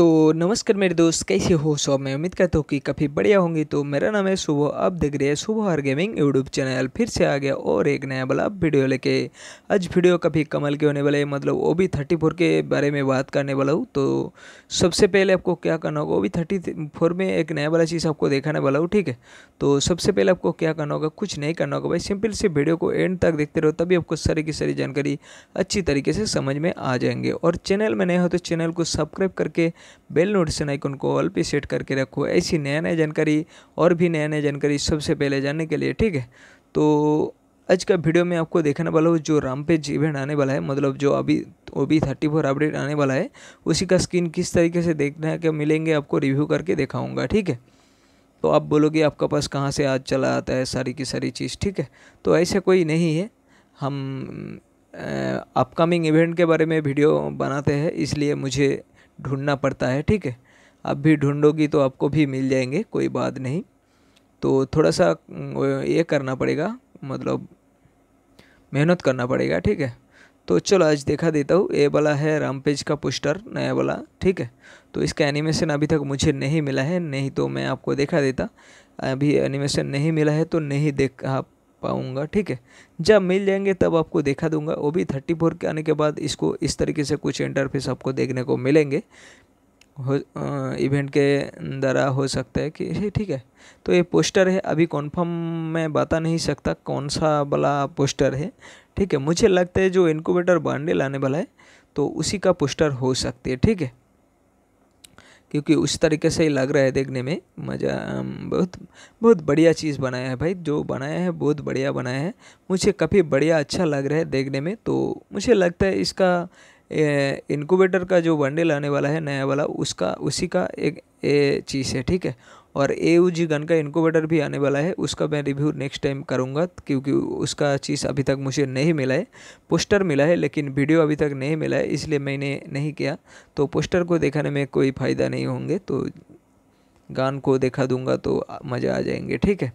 तो नमस्कार मेरे दोस्त कैसे हो सब मैं उम्मीद करता हूँ कि काफ़ी बढ़िया होंगी तो मेरा नाम है सुबह आप देख रहे हैं सुबह हर गेमिंग यूट्यूब चैनल फिर से आ गया और एक नया वाला वीडियो लेके आज वीडियो काफ़ी कमल के होने वाले मतलब ओ बी थर्टी फोर के बारे में बात करने वाला हूँ तो सबसे पहले आपको क्या करना होगा ओ बी थर्टी फोर में एक नया वाला चीज़ आपको देखाने वाला हूँ ठीक है तो सबसे पहले आपको क्या करना होगा कुछ नहीं करना होगा भाई सिंपल से वीडियो को एंड तक देखते रहो तभी आपको सारी की सारी जानकारी अच्छी तरीके से समझ में आ जाएंगे और चैनल में नए हो तो चैनल को सब्सक्राइब करके बेल नोटिफिकेशन आइकन को ऑल पे सेट करके रखो ऐसी नया नया जानकारी और भी नया नया जानकारी सबसे पहले जानने के लिए ठीक है तो आज का वीडियो में आपको देखने वाला हूँ जो रामपेज इवेंट आने वाला है मतलब जो अभी O B thirty four update आने वाला है उसी का स्क्रीन किस तरीके से देखने के मिलेंगे आपको रिव्यू करके दिखाऊंगा ठीक है तो आप बोलोगे आपका पास कहाँ से आज चला आता है सारी की सारी चीज़ ठीक है तो ऐसा कोई नहीं है हम अपकमिंग इवेंट के बारे में वीडियो बनाते हैं इसलिए मुझे ढूंढना पड़ता है ठीक है आप भी ढूंढोगी तो आपको भी मिल जाएंगे कोई बात नहीं तो थोड़ा सा ये करना पड़ेगा मतलब मेहनत करना पड़ेगा ठीक है तो चलो आज देखा देता हूँ ये वाला है रामपेज का पोस्टर नया वाला ठीक है तो इसका एनिमेशन अभी तक मुझे नहीं मिला है नहीं तो मैं आपको देखा देता अभी एनिमेशन नहीं मिला है तो नहीं देख आप पाऊँगा ठीक है जब मिल जाएंगे तब आपको दिखा दूंगा ओ भी थर्टी फोर के आने के बाद इसको इस तरीके से कुछ इंटरफेस आपको देखने को मिलेंगे हो इवेंट के द्वारा हो सकता है कि ठीक है तो ये पोस्टर है अभी कॉन्फर्म मैं बता नहीं सकता कौन सा वाला पोस्टर है ठीक है मुझे लगता है जो इनक्यूबेटर बांडे लाने वाला है तो उसी का पोस्टर हो सकती है ठीक है क्योंकि उस तरीके से ही लग रहा है देखने में मज़ा बहुत बहुत बढ़िया चीज़ बनाया है भाई जो बनाया है बहुत बढ़िया बनाया है मुझे काफ़ी बढ़िया अच्छा लग रहा है देखने में तो मुझे लगता है इसका इनक्यूबेटर का जो बंडल आने वाला है नया वाला उसका उसी का एक चीज़ है ठीक है और ए यू जी गन का इनकोवेटर भी आने वाला है उसका मैं रिव्यू नेक्स्ट टाइम करूँगा क्योंकि उसका चीज़ अभी तक मुझे नहीं मिला है पोस्टर मिला है लेकिन वीडियो अभी तक नहीं मिला है इसलिए मैंने नहीं किया तो पोस्टर को देखने में कोई फ़ायदा नहीं होंगे तो गान को देखा दूंगा तो मज़ा आ जाएंगे ठीक है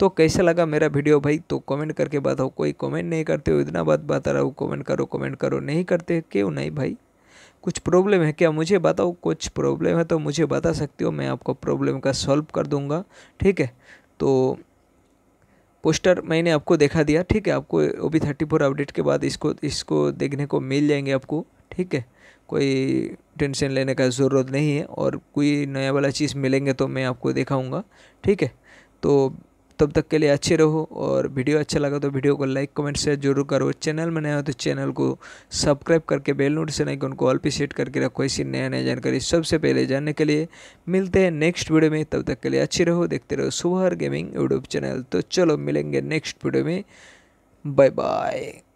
तो कैसा लगा मेरा वीडियो भाई तो कमेंट करके बताओ कोई कमेंट नहीं करते हो इतना बात बता रहा हूँ कमेंट करो कमेंट करो नहीं करते क्यों नहीं भाई कुछ प्रॉब्लम है क्या मुझे बताओ कुछ प्रॉब्लम है तो मुझे बता सकते हो मैं आपको प्रॉब्लम का सॉल्व कर दूँगा ठीक है तो पोस्टर मैंने आपको देखा दिया ठीक है आपको O B thirty four update के बाद इसको इसको देखने को मिल जाएंगे आपको ठीक है कोई टेंशन लेने का ज़रूरत नहीं है और कोई नया वाला चीज़ मिलेंगे तो मैं आपको दिखाऊंगा ठीक है तो तब तक के लिए अच्छे रहो और वीडियो अच्छा लगा तो वीडियो को लाइक कमेंट शेयर जरूर करो चैनल में नया हो तो चैनल को सब्सक्राइब करके बेल से आइकन को ऑल पे सेट करके रखो ऐसी नया नया जानकारी सबसे पहले जानने के लिए मिलते हैं नेक्स्ट वीडियो में तब तक के लिए अच्छे रहो देखते रहो सुबह गेमिंग यूट्यूब चैनल तो चलो मिलेंगे नेक्स्ट वीडियो में बाय बाय